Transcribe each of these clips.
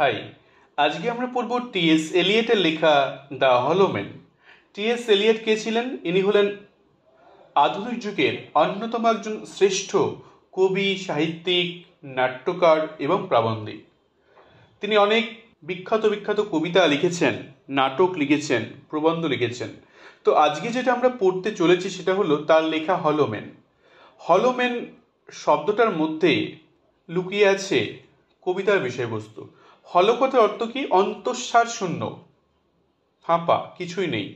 High আজকে আমরা পড়ব টিএস এলিয়েটের লেখা দ্য টি টিএস এলিয়েট কে ছিলেন ইনি হলেন আধুনিক যুগের অন্যতম একজন শ্রেষ্ঠ কবি সাহিত্যিক নাট্যকার এবং প্রাবন্ধিক তিনি অনেক বিখ্যাত বিখ্যাত কবিতা লিখেছেন নাটক লিখেছেন প্রবন্ধ লিখেছেন তো আজকে যেটা আমরা পড়তে চলেছি সেটা হলো তার লেখা হলোম্যান হলোম্যান শব্দটার মধ্যে লুকিয়ে আছে কবিতার বিষয়বস্তু হলকতের অর্থ কি অন্তঃসার শূন্য হাঁপা কিছুই নেই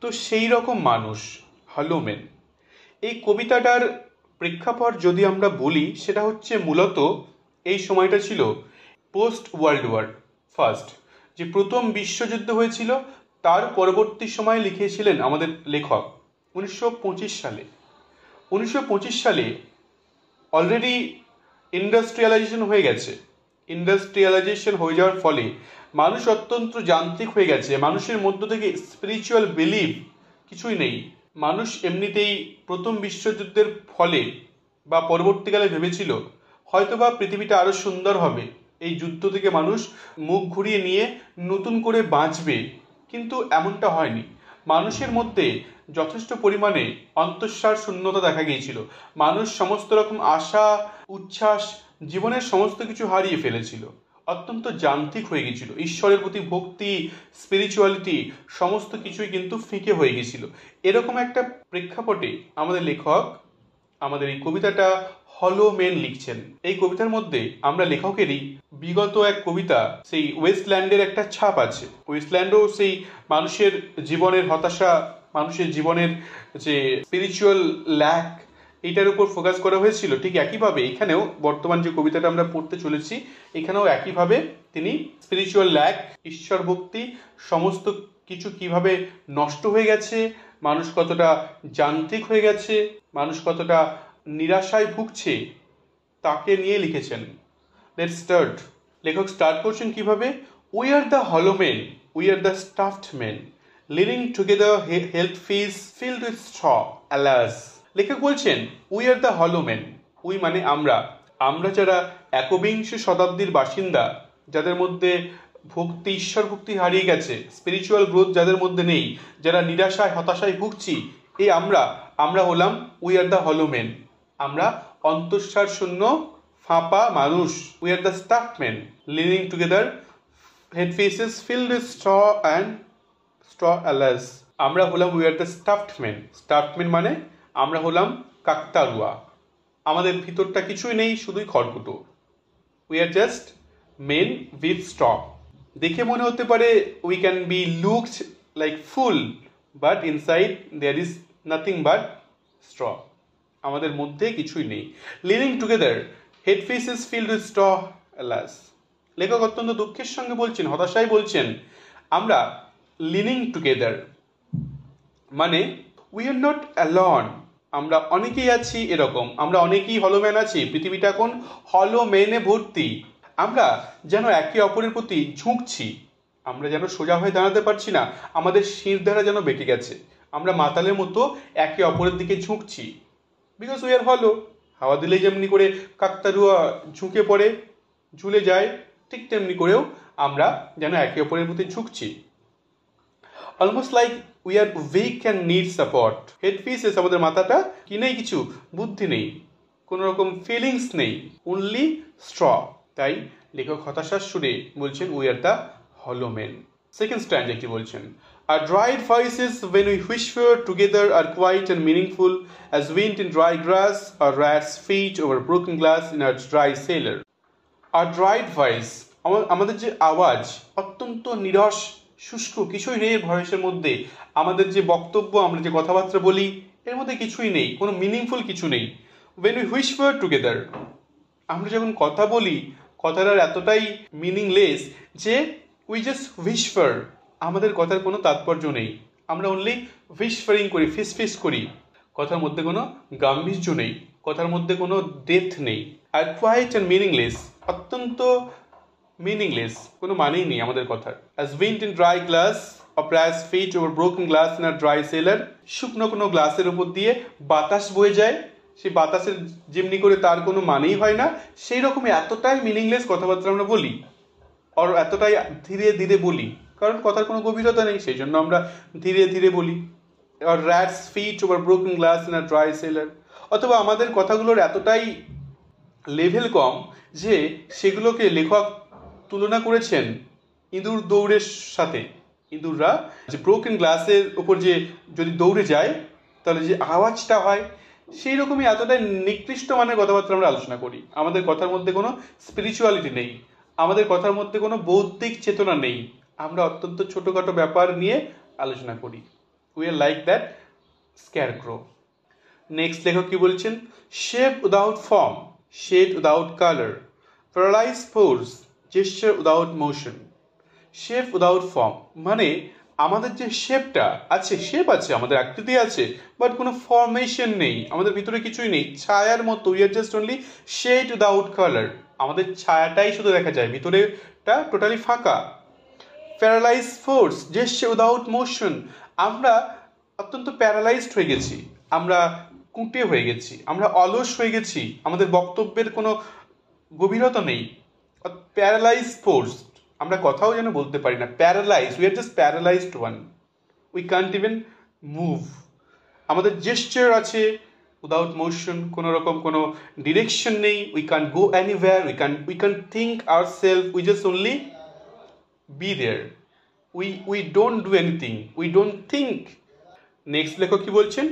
তো সেই রকম মানুষ হালুমেন এই কবিতাটার প্রেক্ষাপট যদি আমরা বলি সেটা হচ্ছে মূলত এই সময়টা ছিল পোস্ট ওয়ার্ল্ড ওয়ার ফার্স্ট যে প্রথম বিশ্বযুদ্ধ হয়েছিল তার পরবর্তী সময়ে লিখেছিলেন আমাদের লেখক উনিশশো সালে উনিশশো সালে অলরেডি ইন্ডাস্ট্রিয়ালাইজেশন হয়ে গেছে ইন্ডাস্ট্রিয়ালাইজেশন হয়ে যাওয়ার ফলে মানুষ অত্যন্ত যান্ত্রিক হয়ে গেছে মানুষের মধ্য থেকে স্পিরিচুয়াল বিলিভ কিছুই নেই মানুষ এমনিতেই প্রথম বিশ্বযুদ্ধের ফলে বা পরবর্তীকালে ভেবেছিল হয়তোবা পৃথিবীটা আরও সুন্দর হবে এই যুদ্ধ থেকে মানুষ মুখ ঘুরিয়ে নিয়ে নতুন করে বাঁচবে কিন্তু এমনটা হয়নি মানুষের মধ্যে যথেষ্ট পরিমাণে অন্তঃসার শূন্যতা দেখা গিয়েছিল মানুষ সমস্ত রকম আশা উচ্ছ্বাস জীবনের সমস্ত কিছু হারিয়ে ফেলেছিল অত্যন্ত যান্ত্রিক হয়ে গেছিল ঈশ্বরের প্রতি ভক্তি স্পিরিচুয়ালিটি সমস্ত কিছুই কিন্তু ফিকে হয়ে গেছিল এরকম একটা প্রেক্ষাপটে আমাদের লেখক আমাদের এই কবিতাটা হলো মেন লিখছেন এই কবিতার মধ্যে আমরা লেখকেরই বিগত এক কবিতা সেই ওয়েস্টল্যান্ডের একটা ছাপ আছে ওয়েস্টল্যান্ডও সেই মানুষের জীবনের হতাশা মানুষের জীবনের যে স্পিরিচুয়াল ল্যাক এটার উপর ফোকাস করা হয়েছিল ঠিক একইভাবে এখানেও বর্তমান যে কবিতাটা আমরা পড়তে চলেছি এখানেও একইভাবে তিনি স্পিরিচুয়াল ল্যাক ঈশ্বর ভক্তি সমস্ত কিছু কিভাবে নষ্ট হয়ে গেছে মানুষ কতটা যান্ত্রিক হয়ে গেছে মানুষ কতটা নিরাশায় ভুগছে তাকে নিয়ে লিখেছেন লেট স্টার্ট লেখক স্টার্ট করছেন কিভাবে we are the hollow men we are the stuffed men living together headpiece filled with straw alas লেখক বলছেন we are the hollow man we মানে আমরা আমরা যারা একবিংশ শতাব্দীর বাসিন্দা যাদের মধ্যে ভক্তি ঈশ্বর ভক্তি হারিয়ে গেছে স্পিরিচুয়াল গ্রোথ যাদের মধ্যে নেই যারা নিরাশায় হতাশায় ভুগছি এই আমরা আমরা হলাম উই আর দ্য হলোম্যান আমরা অন্তঃসার শূন্য ফাঁপা মানুষ we are the stuff man living together headpiece filled straw and straw alas আমরা হলাম উই আর দ্য স্টাফটম্যান স্টাফটম্যান মানে আমরা হলাম কাকতারুয়া আমাদের ভিতরটা কিছুই নেই শুধুই খড়কুটো we are just men with stock দেখে মনে হতে পারে we can be looked like full but inside there is nothing but straw আমাদের মধ্যে কিছুই নেই living together headpiece is filled with straw alas লেখক অত্যন্ত দুঃখের সঙ্গে বলছেন হতাশায় বলছেন আমরা লিনিং টুগেদার মানে উই আর নট অ্যালন আমরা অনেকেই আছি এরকম আমরা অনেকেই হলোম্যান আছি পৃথিবীটা এখন হলোম্যানে ভর্তি আমরা যেন একে অপরের প্রতি ঝুঁকছি আমরা যেন সোজা হয়ে দাঁড়াতে পারছি না আমাদের শির যেন বেঁকে গেছে আমরা মাতালের মতো একে অপরের দিকে ঝুঁকছি বিকজ উই আর হলো হাওয়া দিলেই যেমনি করে কাকতারুয়া ঝুঁকে পড়ে ঝুলে যায় ঠিক তেমনি করেও আমরা যেন একে অপরের প্রতি ঝুঁকছি almost like we are weak and need support heads আমাদের মাথাটা কি নেই কিছু বুদ্ধি নেই কোনো রকম ফিলিংস নেই অনলি স্ট্র তাই লেখক হতাশার সুরে বলছেন we are the hollow men second stand একটি বলছেন our dried voices when we whisper together are quiet and meaningful as wind in dry grass or rats feet over broken glass in our dry cellar our dried voice আমাদের যে আওয়াজ অত্যন্ত নিরস শুষ্ক কিছুই নেই ভয়েসের মধ্যে আমাদের যে বক্তব্য আমরা যে কথাবার্তা বলি এর মধ্যে কিছুই নেই কোনো মিনিংফুল কিছু নেই ওয়েন উই হুইসপার টুগেদার আমরা যখন কথা বলি কথাটার এতটাই মিনিংলেস যে উই জাস্ট হুইসপার আমাদের কথার কোনো তাৎপর্য নেই আমরা অনলি হুইসপারিং করি ফিস ফিস করি কথার মধ্যে কোনো গাম্ভীর্য নেই কথার মধ্যে কোনো ডেথ নেই আর কোয়াইট অ্যান্ড মিনিংলেস অত্যন্ত মিনিংলেস কোনো মানেই নেই আমাদের কথার as wind in dry glass অপ্রাস feet over broken glass in our dry cellar শুকনো কোনো গ্লাসের উপর দিয়ে বাতাস বয়ে যায় সেই বাতাসের যেমনি করে তার কোনো মানেই হয় না সেই রকমই এতটাই মিনিংলেস কথাবার্তা আমরা বলি আর এতটাই ধীরে ধীরে বলি কারণ কথার কোনো গভীরতা নেই সেই জন্য আমরা ধীরে ধীরে বলি or rats feet over broken glass in our dry cellar অথবা আমাদের কথাগুলোর এতটাই লেভেল কম যে সেগুলোকে লেখক তুলনা করেছেন ইঁদুর দৌড়ের সাথে ইঁদুররা যে ব্রোকেন গ্লাসের ওপর যে যদি দৌড়ে যায় তাহলে যে আওয়াজটা হয় সেই রকমই এতটাই নিকৃষ্ট মানের কথাবার্তা আমরা আলোচনা করি আমাদের কথার মধ্যে কোনো স্পিরিচুয়ালিটি নেই আমাদের কথার মধ্যে কোনো বৌদ্ধিক চেতনা নেই আমরা অত্যন্ত ছোটোখাটো ব্যাপার নিয়ে আলোচনা করি we are like that scarecrow next লেখক কি বলছেন shape without form shade without colour paralyse force gesture without motion shape without form মানে আমাদের যে শেপটা আছে শেপ আছে আমাদের আকৃতি আছে বাট কোনো ফর্মেশন নেই আমাদের ভিতরে কিছুই নেই ছায়ার মতো we are just only shade without colour আমাদের ছায়াটাই শুধু দেখা যায় ভিতরেটা টোটালি ফাঁকা paralyse force gesture without motion আমরা অত্যন্ত প্যারালাইজড হয়ে গেছি আমরা কুঁটে হয়ে গেছি আমরা অলস হয়ে গেছি আমাদের বক্তব্যের কোনো গভীরতা নেই প্যারালাইজ ফোর্স আমরা কথাও যেন বলতে পারি না paralyse we are just paralysed one we can't even move আমাদের জেস্টার আছে উইদাউট মোশন কোনো রকম কোনো ডিরেকশন নেই we can go anywhere we can we can think our self we just only be there we we don't do anything we don't think next লেখক কি বলছেন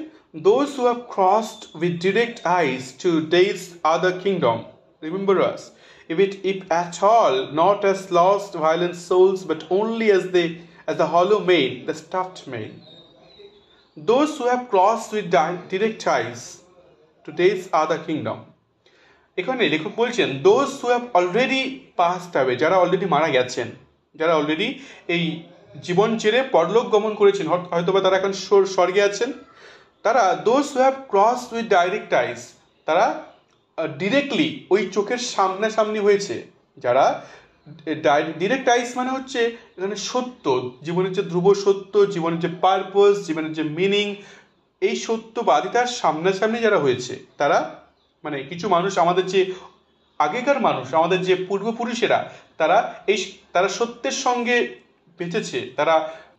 those who have crossed with direct eyes to death's other kingdom remember us if it if at all, not as lost violent souls, but only as the as the hollow mane, the stuffed mane. Those who have crossed with direct ties to today's other kingdom. এখানে লেখক বলছেন those who have already passed হবে যারা already মারা গেছেন যারা already এই জীবন ছেড়ে পরলোক গমন করেছেন হয়তো বা তারা এখন স্বর্গে আছেন তারা those who have cross with direct eyes তারা ডিরেক্টলি ওই চোখের সামনাসামনি হয়েছে যারা ডিরেক্ট আইস মানে হচ্ছে এখানে সত্য জীবনের যে ধ্রুব সত্য জীবনের যে পারপাস জীবনের যে মিনিং এই সত্যবাদিতার সামনাসামনি যারা হয়েছে তারা মানে কিছু মানুষ আমাদের যে আগেকার মানুষ আমাদের যে পূর্বপুরুষেরা তারা এই তারা সত্যের সঙ্গে বেঁচেছে তারা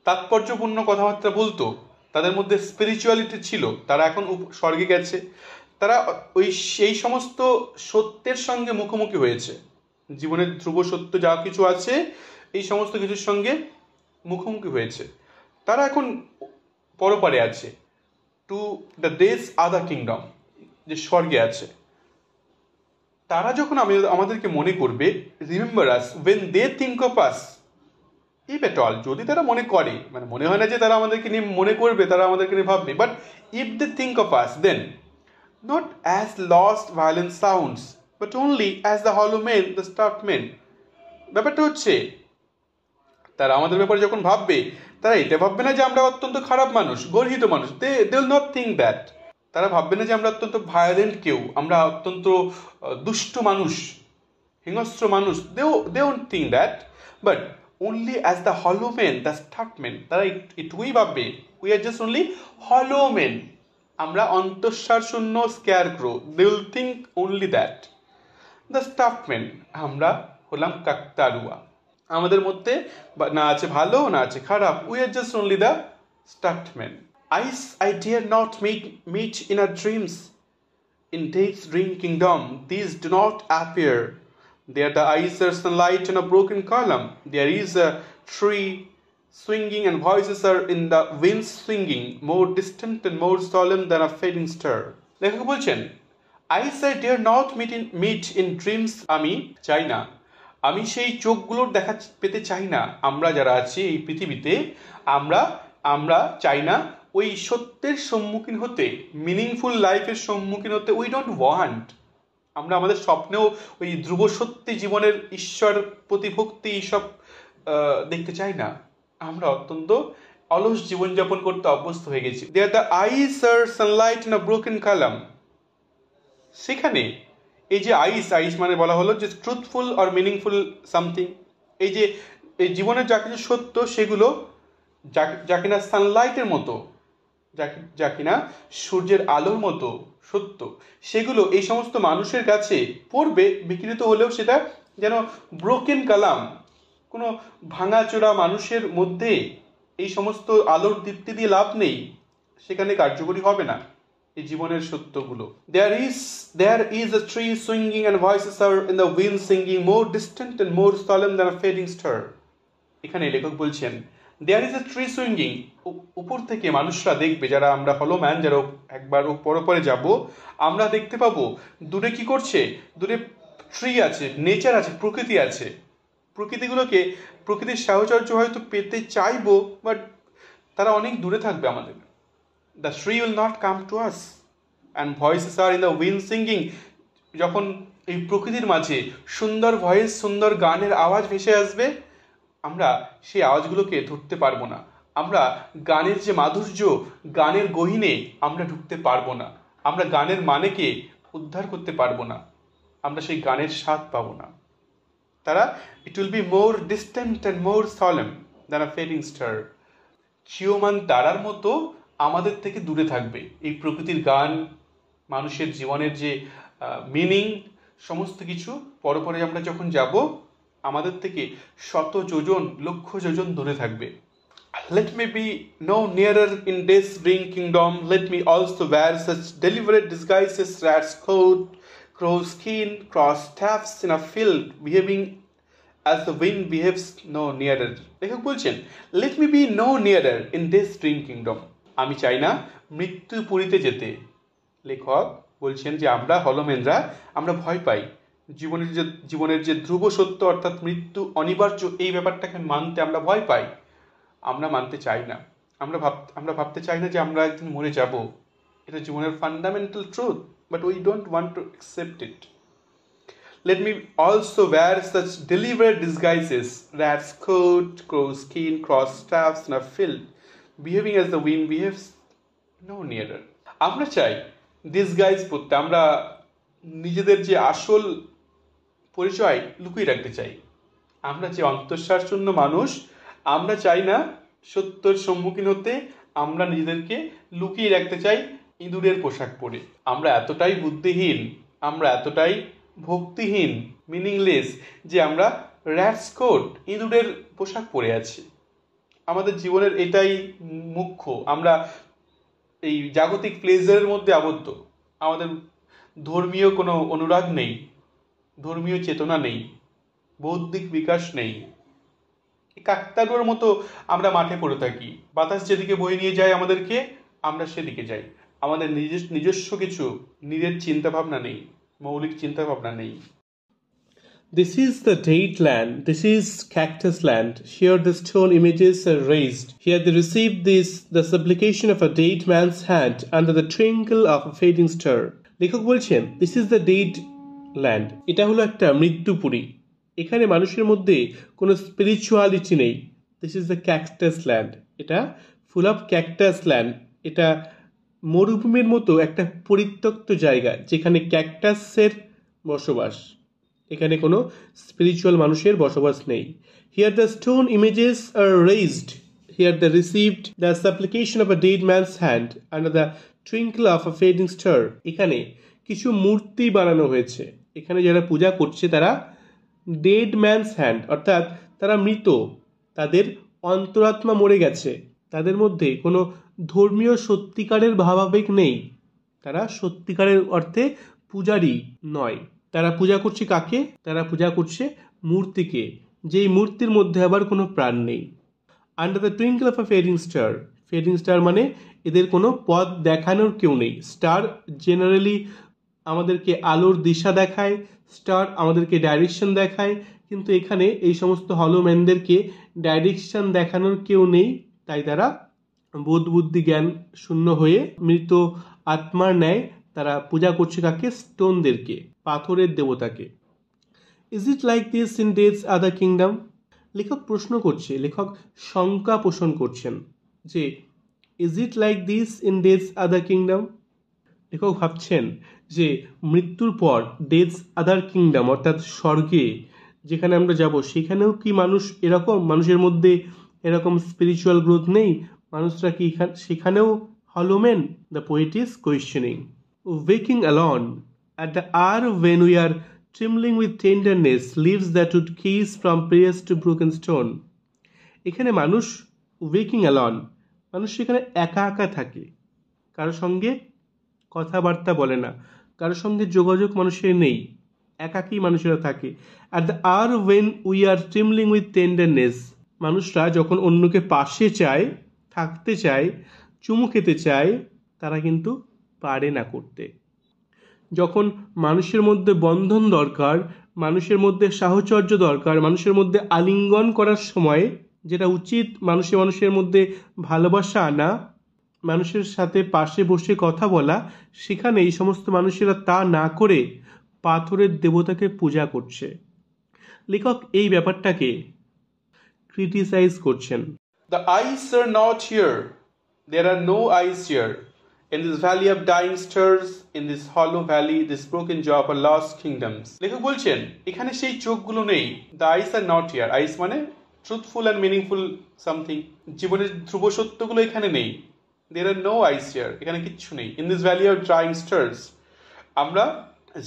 তাৎপর্যপূর্ণ কথাবার্তা বলতো তাদের মধ্যে স্পিরিচুয়ালিটি ছিল তারা এখন স্বর্গে গেছে তারা ওই সেই সমস্ত সত্যের সঙ্গে মুখোমুখি হয়েছে জীবনের ধ্রুব সত্য যা কিছু আছে এই সমস্ত কিছুর সঙ্গে মুখোমুখি হয়েছে তারা এখন পরপারে আছে টু দ্য দেশ আদা কিংডম যে স্বর্গে আছে তারা যখন আমি আমাদেরকে মনে করবে remember us when they think of us if at all যদি তারা মনে করে মানে মনে হয় না যে তারা আমাদেরকে নিয়ে মনে করবে তারা আমাদেরকে নিয়ে ভাববে but if they think of us then not as lost violent sounds, but only as the hollow men, the stuffed men. ব্যাপারটা হচ্ছে তারা আমাদের ব্যাপারে যখন ভাববে তারা এটা ভাববে না যে আমরা অত্যন্ত খারাপ মানুষ গর্হিত মানুষ they they will not think that তারা ভাববে না যে আমরা অত্যন্ত ভায়োলেন্ট কেউ আমরা অত্যন্ত দুষ্ট মানুষ হিংস্র মানুষ they they won't think that but only as the hollow men, the stuffed men. That it, it we babbe. We are just only hollow men. আমরা অন্তঃসার শূন্য scarecrow will think only that the stuff man আমরা হলাম কাকতারুয়া আমাদের মধ্যে না আছে ভালো না আছে খারাপ we are just only the stuff man eyes I dare not meet meet in our dreams dream kingdom this do not appear they are the the are sunlight in a broken column there is a tree swinging and voices are in the wind swinging, more distant and more solemn than a fading star. লেখক বলছেন eyes I dare not meet in meet in dreams আমি চাই না আমি সেই চোখগুলোর দেখা পেতে চাই না আমরা যারা আছি এই পৃথিবীতে আমরা আমরা চাই না ওই সত্যের সম্মুখীন হতে মিনিংফুল লাইফের সম্মুখীন হতে উই ডোন্ট ওয়ান্ট আমরা আমাদের স্বপ্নেও ওই ধ্রুব সত্যি জীবনের ঈশ্বর প্রতিভক্তি সব দেখতে চাই না আমরা অত্যন্ত অলস জীবনযাপন করতে অভ্যস্ত হয়ে গেছি there the eyes are sunlight in a broken column সেখানে এই যে আইস আইস মানে বলা হলো যে ট্রুথফুল আর মিনিংফুল সামথিং এই যে এই জীবনের যা কিছু সত্য সেগুলো যা কিনা সানলাইটের মতো যা কিনা সূর্যের আলোর মতো সত্য সেগুলো এই সমস্ত মানুষের কাছে পড়বে বিকৃত হলেও সেটা যেন ব্রোকেন কালাম কোনো ভাঙাচোরা মানুষের মধ্যে এই সমস্ত আলোর দীপ্তি দিয়ে লাভ নেই সেখানে কার্যকরী হবে না এই জীবনের সত্যগুলো there is there is a tree swinging and voices are in the wind singing more distant and more solemn than fading star এখানে লেখক বলছেন there is a tree swinging উপর থেকে মানুষরা দেখবে যারা আমরা হলো ম্যান যারা একবার পরে পরে যাব আমরা দেখতে পাবো দূরে কি করছে দূরে ট্রি আছে নেচার আছে প্রকৃতি আছে প্রকৃতিগুলোকে প্রকৃতির সাহচর্য হয়তো পেতে চাইবো বাট তারা অনেক দূরে থাকবে আমাদের the tree will not come to us and voices are in the wind singing যখন এই প্রকৃতির মাঝে সুন্দর ভয়েস সুন্দর গানের আওয়াজ ভেসে আসবে আমরা সেই আওয়াজগুলোকে ধরতে পারবো না আমরা গানের যে মাধুর্য গানের গহিনে আমরা ঢুকতে পারবো না আমরা গানের মানেকে উদ্ধার করতে পারবো না আমরা সেই গানের স্বাদ পাবো না তারা it will be more distant and more solemn than a fading star চিওমান তারার মতো আমাদের থেকে দূরে থাকবে এই প্রকৃতির গান মানুষের জীবনের যে মিনিং সমস্ত কিছু পরপরে আমরা যখন যাব আমাদের থেকে শত যোজন লক্ষ যোজন দূরে থাকবে let me be no nearer in death's dream kingdom let me also wear such ডেলিভারি disguises rats coat crows skin cross tufts in a field behaving as the wind behaves no nearer লেখক বলছেন let me be no nearer in this dream kingdom আমি চাই না মৃত্যু পুরীতে যেতে লেখক বলছেন যে আমরা হলমেনরা আমরা ভয় পাই জীবনের যে জীবনের যে ধ্রুব সত্য অর্থাৎ মৃত্যু অনিবার্য এই ব্যাপারটাকে মানতে আমরা ভয় পাই আমরা মানতে চাই না আমরা ভাব আমরা ভাবতে চাই না যে আমরা একদিন মরে যাব এটা জীবনের fundamental truth but we don't want to accept it. Let me also wear such deliberate disguises rat's coat, crow skin, cross staff, snuff filled, behaving as the wind behaves no nearer. আমরা চাই disguise পড়তে আমরা নিজেদের যে আসল পরিচয় লুকিয়ে রাখতে চাই আমরা যে অন্তঃশ্বাসশূন্য মানুষ আমরা চাই না সত্যের সম্মুখীন হতে আমরা নিজেদেরকে লুকিয়ে রাখতে চাই ইঁদুরের পোশাক পরে আমরা এতটাই বুদ্ধিহীন আমরা এতটাই ভক্তিহীন মিনিংলেস যে আমরা র্যাটস কোট ইঁদুরের পোশাক পরে আছি আমাদের জীবনের এটাই মুখ্য আমরা এই জাগতিক প্লেজারের মধ্যে আবদ্ধ আমাদের ধর্মীয় কোনো অনুরাগ নেই ধর্মীয় চেতনা নেই বৌদ্ধিক বিকাশ নেই কাকতাড়ুয়ার মতো আমরা মাঠে পড়ে থাকি বাতাস যেদিকে বয়ে নিয়ে যায় আমাদেরকে আমরা সেদিকে যাই আমাদের নিজস্ব কিছু নিজের চিন্তাভাবনা নেই মৌলিক চিন্তাভাবনা নেই This is the date land. This is cactus land. Here the stone images are raised. Here they receive this the supplication of a date man's hand under the twinkle of a fading star. লেখক বলছেন this is the dead land এটা হলো একটা মৃত্যুপুরী এখানে মানুষের মধ্যে কোনো spirituality নেই this is the cactus land এটা ফুল অফ ক্যাকটাস ল্যান্ড এটা মরুভূমির মতো একটা পরিত্যক্ত জায়গা যেখানে ক্যাকটাসের বসবাস এখানে কোনো স্পিরিচুয়াল মানুষের বসবাস নেই here the stone images are raised here the received the supplication of a dead man's hand and the twinkle of a fading star এখানে কিছু মূর্তি বানানো হয়েছে এখানে যারা পূজা করছে তারা ডেড ম্যানস হ্যান্ড অর্থাৎ তারা মৃত তাদের অন্তরাত্মা মরে গেছে তাদের মধ্যে কোনো ধর্মীয় সত্যিকারের ভাবাবেগ নেই তারা সত্যিকারের অর্থে পূজারী নয় তারা পূজা করছে কাকে তারা পূজা করছে মূর্তিকে যেই মূর্তির মধ্যে আবার কোনো প্রাণ নেই under the twinkle of a fading star fading star মানে এদের কোনো পদ দেখানোর কেউ নেই স্টার জেনারেলি আমাদেরকে আলোর দিশা দেখায় স্টার আমাদেরকে ডাইরেকশন দেখায় কিন্তু এখানে এই সমস্ত হলোম্যানদেরকে ডাইরেকশন দেখানোর কেউ নেই তাই তারা বোধ বুদ্ধি জ্ঞান শূন্য হয়ে মৃত আত্মার ন্যায় তারা পূজা করছে কাকে স্টোনদেরকে পাথরের দেবতাকে is it like this in death's other kingdom লেখক প্রশ্ন করছে লেখক শঙ্কা পোষণ করছেন যে is it like this in death's other kingdom লেখক ভাবছেন যে মৃত্যুর পর ডেজ আদার কিংডম অর্থাৎ স্বর্গে যেখানে আমরা যাব সেখানেও কি মানুষ এরকম মানুষের মধ্যে এরকম স্পিরিচুয়াল গ্রোথ নেই মানুষরা কি সেখানেও hollow men the poet is questioning waking alone at the hour when we are trembling with tenderness lips that would kiss from prayers to broken stone এখানে মানুষ ওয়েকিং অ্যালন মানুষ সেখানে একা একা থাকে কারোর সঙ্গে কথাবার্তা বলে না কারোর সঙ্গে যোগাযোগ মানুষের নেই একাকী মানুষেরা থাকে at the hour when we are trembling with tenderness মানুষরা যখন অন্যকে পাশে চায় থাকতে চায় চুমু খেতে চায় তারা কিন্তু পারে না করতে যখন মানুষের মধ্যে বন্ধন দরকার মানুষের মধ্যে সাহচর্য দরকার মানুষের মধ্যে আলিঙ্গন করার সময় যেটা উচিত মানুষে মানুষের মধ্যে ভালোবাসা আনা মানুষের সাথে পাশে বসে কথা বলা সেখানে এই সমস্ত মানুষেরা তা না করে পাথরের দেবতাকে পূজা করছে লেখক এই ব্যাপারটাকে ক্রিটিসাইজ করছেন The eyes are not here. There are no eyes here. In this valley of dying stars, in this hollow valley, this broken jaw of lost kingdoms. লেখক বলছেন এখানে সেই চোখগুলো নেই দ্য আইস আর নট ইয়ার আইস মানে truthful and meaningful something জীবনের ধ্রুব সত্যগুলো এখানে নেই দের আর নো আইস ইয়ার এখানে কিচ্ছু নেই ইন দিস ভ্যালি অফ ড্রাইং স্টার্স আমরা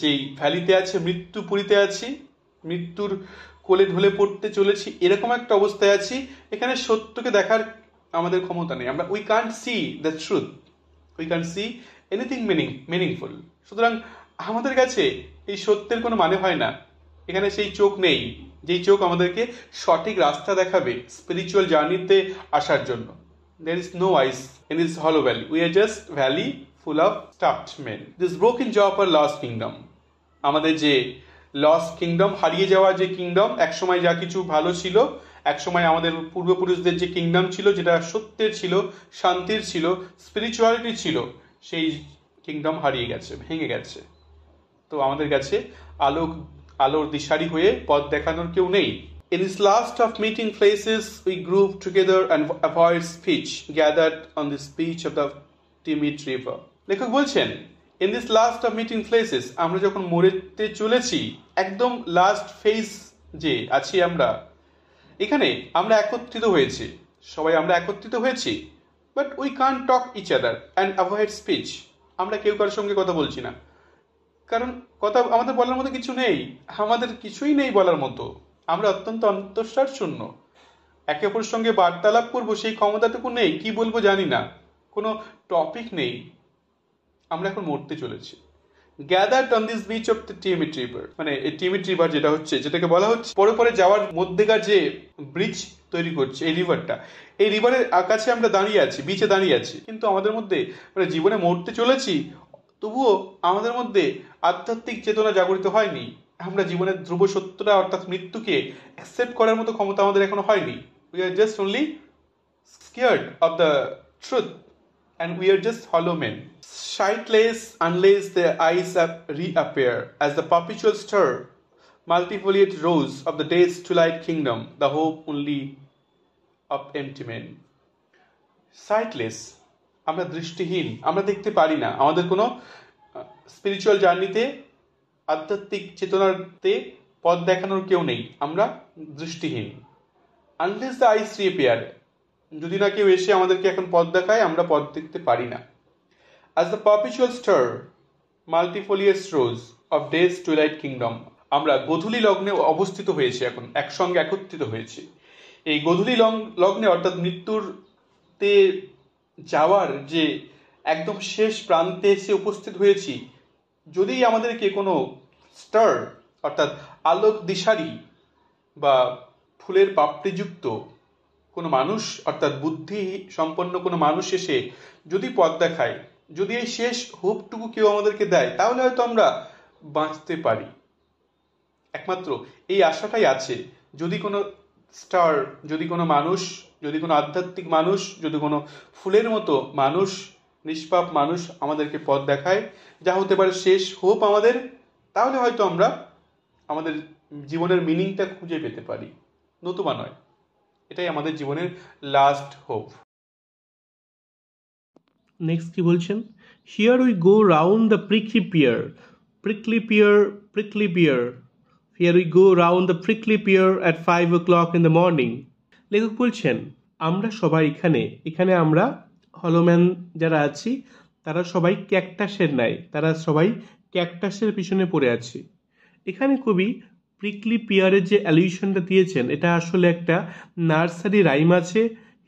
যেই ভ্যালিতে আছে মৃত্যু পুরীতে আছি মৃত্যুর কোলে ঢলে পড়তে চলেছি এরকম একটা অবস্থায় আছি এখানে সত্যকে দেখার আমাদের ক্ষমতা নেই আমরা we can't see the truth we can't see anything meaning meaningful সুতরাং আমাদের কাছে এই সত্যের কোনো মানে হয় না এখানে সেই চোখ নেই যেই চোখ আমাদেরকে সঠিক রাস্তা দেখাবে স্পিরিচুয়াল জার্নিতে আসার জন্য there is no eyes in this hollow valley we are just valley full of stuff men this in jaw our last kingdom আমাদের যে লস কিংডম হারিয়ে যাওয়া যে কিংডম একসময় যা কিছু ভালো ছিল একসময় আমাদের পূর্বপুরুষদের যে কিংডম ছিল যেটা সত্যের ছিল শান্তির ছিল স্পিরিচুয়ালিটি ছিল সেই কিংডম হারিয়ে গেছে ভেঙে গেছে তো আমাদের কাছে আলোক আলোর দিশারি হয়ে পথ দেখানোর কেউ নেই In his last of meeting places, we group together and avoid speech gathered on the speech of the timid river. লেখক বলছেন in this last of meeting places আমরা যখন মরেতে চলেছি একদম লাস্ট ফেজ যে আছি আমরা এখানে আমরা একত্রিত হয়েছি সবাই আমরা একত্রিত হয়েছি but we can talk each other and avoid speech আমরা কেউ কারোর সঙ্গে কথা বলছি না কারণ কথা আমাদের বলার মতো কিছু নেই আমাদের কিছুই নেই বলার মতো আমরা অত্যন্ত অন্তঃসার শূন্য একে অপরের সঙ্গে বার্তালাপ করবো সেই ক্ষমতাটুকু নেই কি বলবো জানি না কোনো টপিক নেই আমরা এখন মরতে চলেছি gathered on this beach of the timid river মানে এই টিমিট রিভার যেটা হচ্ছে যেটাকে বলা হচ্ছে পরে পরে যাওয়ার মধ্যেকার যে ব্রিজ তৈরি করছে এই রিভারটা এই রিভারের আকাশে আমরা দাঁড়িয়ে আছি বিচে দাঁড়িয়ে আছি কিন্তু আমাদের মধ্যে মানে জীবনে মরতে চলেছি তবুও আমাদের মধ্যে আধ্যাত্মিক চেতনা জাগরিত হয়নি আমরা জীবনের ধ্রুব সত্যটা অর্থাৎ মৃত্যুকে অ্যাকসেপ্ট করার মতো ক্ষমতা আমাদের এখনো হয়নি we are just only scared of the truth and we are just hollow men, sightless unless their eyes reappear as the perpetual stir, multifoliate rose of the day's twilight kingdom, the hope only of empty men. Sightless, আমরা দৃষ্টিহীন আমরা দেখতে পারি না আমাদের কোনো spiritual জার্নিতে আধ্যাত্মিক চেতনাতে পথ দেখানোর কেউ নেই আমরা দৃষ্টিহীন আনলেস দ্য আইস রিপেয়ার যদি না কেউ এসে আমাদেরকে এখন পথ দেখায় আমরা পথ দেখতে পারি না অ্যাজ দ্য পপিচুয়াল star multifoliate rose of death's twilight kingdom আমরা গধুলি লগ্নে অবস্থিত হয়েছি এখন একসঙ্গে একত্রিত হয়েছি এই লং লগ্নে অর্থাৎ মৃত্যুর তে যাওয়ার যে একদম শেষ প্রান্তে এসে উপস্থিত হয়েছি যদি আমাদেরকে কোনো স্টার অর্থাৎ আলোক দিশারি বা ফুলের পাপড়িযুক্ত কোনো মানুষ অর্থাৎ বুদ্ধি সম্পন্ন কোনো মানুষ এসে যদি পথ দেখায় যদি এই শেষ হোপটুকু কেউ আমাদেরকে দেয় তাহলে হয়তো আমরা বাঁচতে পারি একমাত্র এই আশাটাই আছে যদি কোনো স্টার যদি কোনো মানুষ যদি কোনো আধ্যাত্মিক মানুষ যদি কোনো ফুলের মতো মানুষ নিষ্পাপ মানুষ আমাদেরকে পথ দেখায় যা হতে পারে শেষ হোপ আমাদের তাহলে হয়তো আমরা আমাদের জীবনের মিনিংটা খুঁজে পেতে পারি নতুবা নয় এটাই আমাদের জীবনের লাস্ট হোপ নেক্সট কি বলছেন here we go round the prickly pear prickly pear prickly pear here we go round the prickly pear at five o'clock in the morning লেখক বলছেন আমরা সবাই এখানে এখানে আমরা হলোম্যান যারা আছি তারা সবাই ক্যাকটাসের নাই তারা সবাই ক্যাকটাসের পিছনে পড়ে আছি এখানে কবি প্রিকলি পিয়ারের যে অ্যালিউশনটা দিয়েছেন এটা আসলে একটা নার্সারি রাইম আছে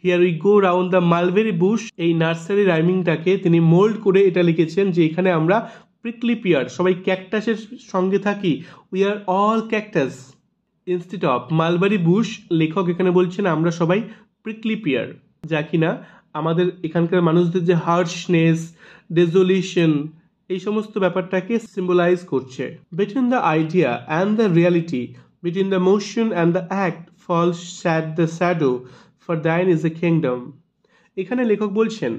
here we go round the mulberry bush এই নার্সারি রাইমিংটাকে তিনি মোল্ড করে এটা লিখেছেন যে এখানে আমরা প্রিকলি পিয়ার সবাই ক্যাকটাসের সঙ্গে থাকি we are all cactus instead of mulberry bush লেখক এখানে বলছেন আমরা সবাই প্রিকলি পিয়ার যা কিনা আমাদের এখানকার মানুষদের যে হার্শনেস ডেজোলিউশন এই সমস্ত ব্যাপারটাকে সিম্বলাইজ করছে between the idea and the reality between the motion and the act fall shad the shadow for thine is a kingdom এখানে লেখক বলছেন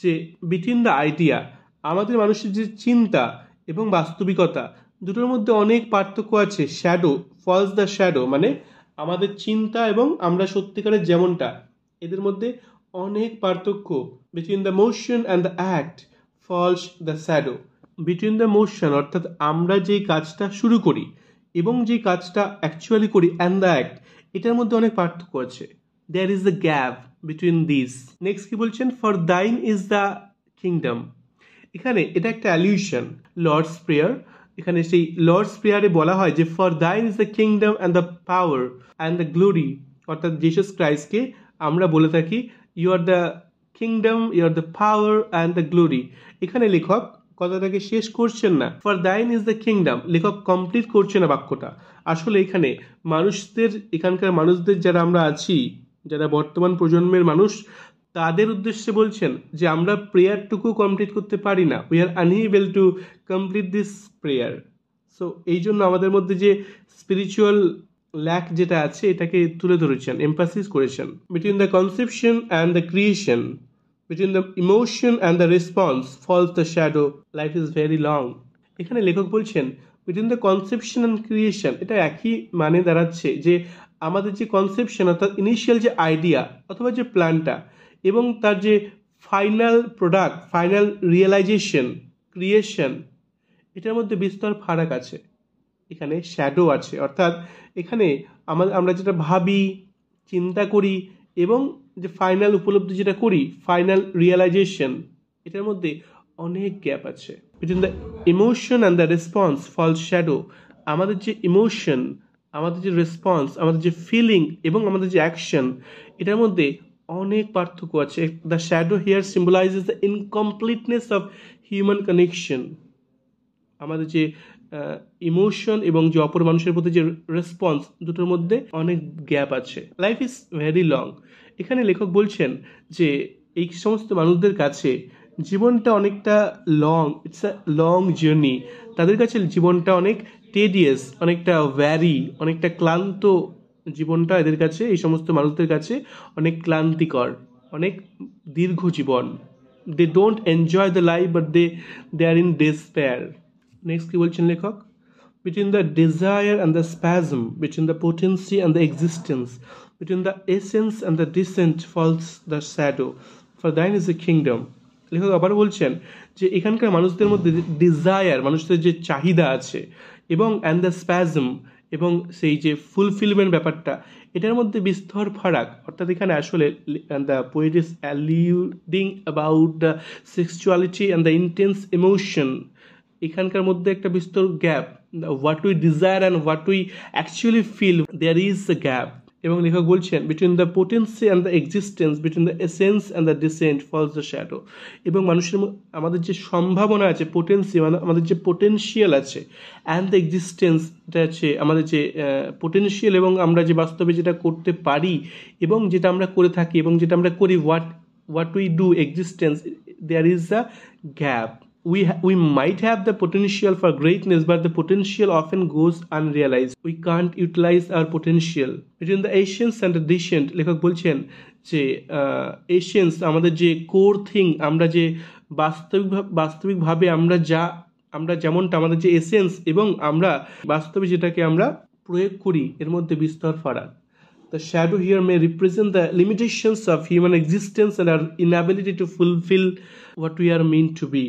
যে বিটুইন দ্য আইডিয়া আমাদের মানুষের যে চিন্তা এবং বাস্তবিকতা দুটোর মধ্যে অনেক পার্থক্য আছে শ্যাডো ফলস দ্য শ্যাডো মানে আমাদের চিন্তা এবং আমরা সত্যিকারের যেমনটা এদের মধ্যে অনেক পার্থক্য between the motion and the act falls the shadow between the motion অর্থাৎ আমরা যে কাজটা শুরু করি এবং যে কাজটা অ্যাকচুয়ালি করি অ্যান্ড দ্য অ্যাক্ট এটার মধ্যে অনেক পার্থক্য আছে there is the gap between this next কি বলছেন for thine is the kingdom এখানে এটা একটা অ্যালিউশন লর্ডস প্রেয়ার এখানে সেই লর্ডস প্রেয়ারে বলা হয় যে for thine is the kingdom and the power and the glory অর্থাৎ জিসাস ক্রাইস্টকে আমরা বলে থাকি you are the kingdom you are the power and the glory এখানে লেখক কথাটাকে শেষ করছেন না for thine is the kingdom লেখক কমপ্লিট করছে না বাক্যটা আসলে এখানে মানুষদের এখানকার মানুষদের যারা আমরা আছি যারা বর্তমান প্রজন্মের মানুষ তাদের উদ্দেশ্যে বলছেন যে আমরা প্রেয়ারটুকু কমপ্লিট করতে পারি না we are unable to complete this prayer so এই জন্য আমাদের মধ্যে যে স্পিরিচুয়াল ল্যাক যেটা আছে এটাকে তুলে ধরেছেন এম্পাসিস করেছেন between the conception and the creation between the emotion and the response falls the shadow life is very long এখানে লেখক বলছেন between the conception and creation এটা একই মানে দাঁড়াচ্ছে যে আমাদের যে কনসেপশন অর্থাৎ ইনিশিয়াল যে আইডিয়া অথবা যে প্ল্যানটা এবং তার যে final product final realisation creation এটার মধ্যে বিস্তর ফারাক আছে এখানে শ্যাডো আছে অর্থাৎ এখানে আমাদের আমরা যেটা ভাবি চিন্তা করি এবং যে ফাইনাল উপলব্ধি যেটা করি ফাইনাল রিয়েলাইজেশন এটার মধ্যে অনেক গ্যাপ আছে between the emotion and the response fall shadow আমাদের যে ইমোশন আমাদের যে রেসপন্স আমাদের যে ফিলিং এবং আমাদের যে অ্যাকশন এটার মধ্যে অনেক পার্থক্য আছে the shadow here symbolises the incompleteness of human connection আমাদের যে ইমোশন এবং যে অপর মানুষের প্রতি যে রেসপন্স দুটোর মধ্যে অনেক গ্যাপ আছে লাইফ ইজ ভেরি লং এখানে লেখক বলছেন যে এই সমস্ত মানুষদের কাছে জীবনটা অনেকটা long it's a long journey তাদের কাছে জীবনটা অনেক টেডিয়াস অনেকটা ভ্যারি অনেকটা ক্লান্ত জীবনটা এদের কাছে এই সমস্ত মানুষদের কাছে অনেক ক্লান্তিকর অনেক দীর্ঘ জীবন they don't enjoy the life but they they are in despair next কী বলছেন লেখক between the desire and the spasm between the potency and the existence between the essence and the descent falls the shadow for thine is a kingdom লেখক আবার বলছেন যে এখানকার মানুষদের মধ্যে ডিজায়ার মানুষদের যে চাহিদা আছে এবং অ্যান্ড দ্য স্প্যাজম এবং সেই যে ফুলফিলমেন্ট ব্যাপারটা এটার মধ্যে বিস্তর ফারাক অর্থাৎ এখানে আসলে the poet is alluding about the sexuality and the intense emotion এখানকার মধ্যে একটা বিস্তর gap what we desire and what we actually feel there is the gap এবং লেখক বলছেন between the potency and the existence between the essence and the descent falls the shadow এবং মানুষের আমাদের যে সম্ভাবনা আছে পোটেন্সি মানে আমাদের যে পোটেন্সিয়াল আছে অ্যান্ড দ্য এক্সিস্টেন্স এটা আছে আমাদের যে পোটেন্সিয়াল এবং আমরা যে বাস্তবে যেটা করতে পারি এবং যেটা আমরা করে থাকি এবং যেটা আমরা করি what what we do existence there is the gap we ha- we might have the potential for greatness but the potential often goes unrealized we can't utilize our potential between the ancients and the decent lekhak লেখক je যে এশিয়ান্স আমাদের যে core thing আমরা যে বাস্তবিক বাস্তবিকভাবে আমরা যা আমরা যেমনটা আমাদের যে এসেন্স এবং আমরা বাস্তবে যেটাকে আমরা প্রয়োগ করি এর মধ্যে বিস্তর ফারাক The shadow here may represent the limitations of human existence and our inability to fulfill what we are meant to be.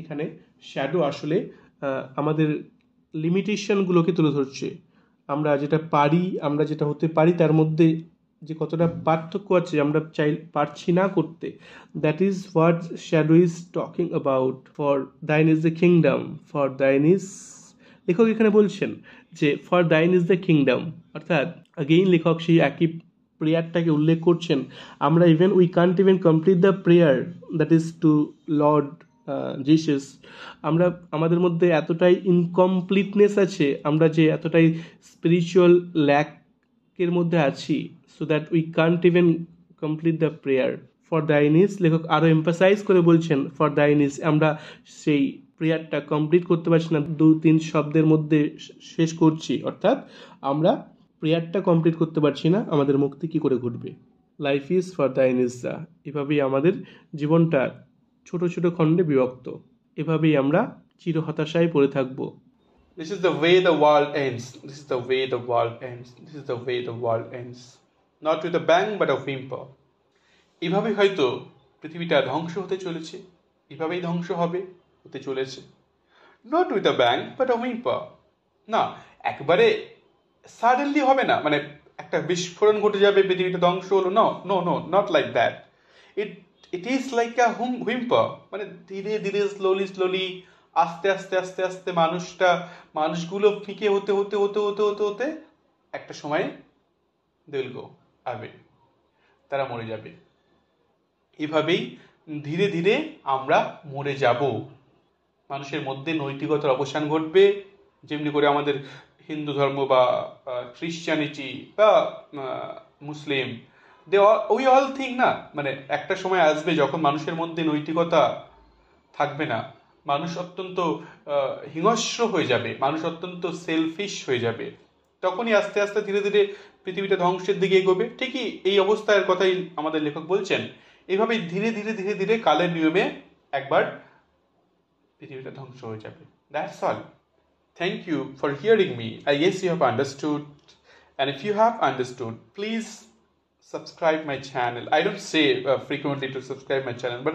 এখানে শ্যাডো আসলে আমাদের লিমিটেশনগুলোকে তুলে ধরছে আমরা যেটা পারি আমরা যেটা হতে পারি তার মধ্যে যে কতটা পার্থক্য আছে আমরা চাই পারছি না করতে that is what shadow is talking about for thine is the kingdom for thine is লেখক এখানে বলছেন যে for thine is the kingdom অর্থাৎ আগেইন লেখক সেই একই প্রেয়ারটাকে উল্লেখ করছেন আমরা even we can't even complete the prayer that is to Lord Jesus আমরা আমাদের মধ্যে এতটাই ইনকমপ্লিটনেস আছে আমরা যে এতটাই স্পিরিচুয়াল ল্যাকের মধ্যে আছি so that we can't even complete the prayer for thine is লেখক আরও এম্পাসাইজ করে বলছেন ফর দাইনিস আমরা সেই প্রেয়ারটা কমপ্লিট করতে পারছি না দু তিন শব্দের মধ্যে শেষ করছি অর্থাৎ আমরা প্রেয়ারটা কমপ্লিট করতে পারছি না আমাদের মুক্তি কী করে ঘটবে লাইফ ইজ ফর দাইনিস এভাবেই আমাদের জীবনটা ছোট ছোট খণ্ডে বিভক্ত এভাবেই আমরা চির হতাশায় পড়ে থাকব This is the way the world ends. This is the way the world ends. This is the way the world ends. Not with a bang but a whimper. এভাবে হয়তো পৃথিবীটা ধ্বংস হতে চলেছে এভাবেই ধ্বংস হবে হতে চলেছে not with a bang but a whimper না একবারে সাডেনলি হবে না মানে একটা বিস্ফোরণ ঘটে যাবে পৃথিবীটা ধ্বংস হলো no no no not like that it it is like a hmm whimper মানে ধীরে ধীরে স্লোলি স্লোলি আস্তে আস্তে আস্তে আস্তে মানুষটা মানুষগুলো ফিকে হতে হতে হতে হতে হতে হতে একটা সময়ে দেল আবে তারা মরে যাবে এভাবেই ধীরে ধীরে আমরা মরে যাব মানুষের মধ্যে নৈতিকতার অবসান ঘটবে যেমনি করে আমাদের হিন্দু ধর্ম বা খ্রিস্টানিটি বা মুসলিম দে উই অল থিং না মানে একটা সময় আসবে যখন মানুষের মধ্যে নৈতিকতা থাকবে না মানুষ অত্যন্ত হিংস্র হয়ে যাবে মানুষ অত্যন্ত সেলফিশ হয়ে যাবে তখনই আস্তে আস্তে ধীরে ধীরে পৃথিবীটা ধ্বংসের দিকে এগোবে ঠিকই এই অবস্থার কথাই আমাদের লেখক বলছেন এভাবেই ধীরে ধীরে ধীরে ধীরে কালের নিয়মে একবার পৃথিবীটা ধ্বংস হয়ে যাবে that's all thank you for hearing me I guess you have understood and if you have understood please subscribe my channel i don't say uh, frequently to subscribe my channel but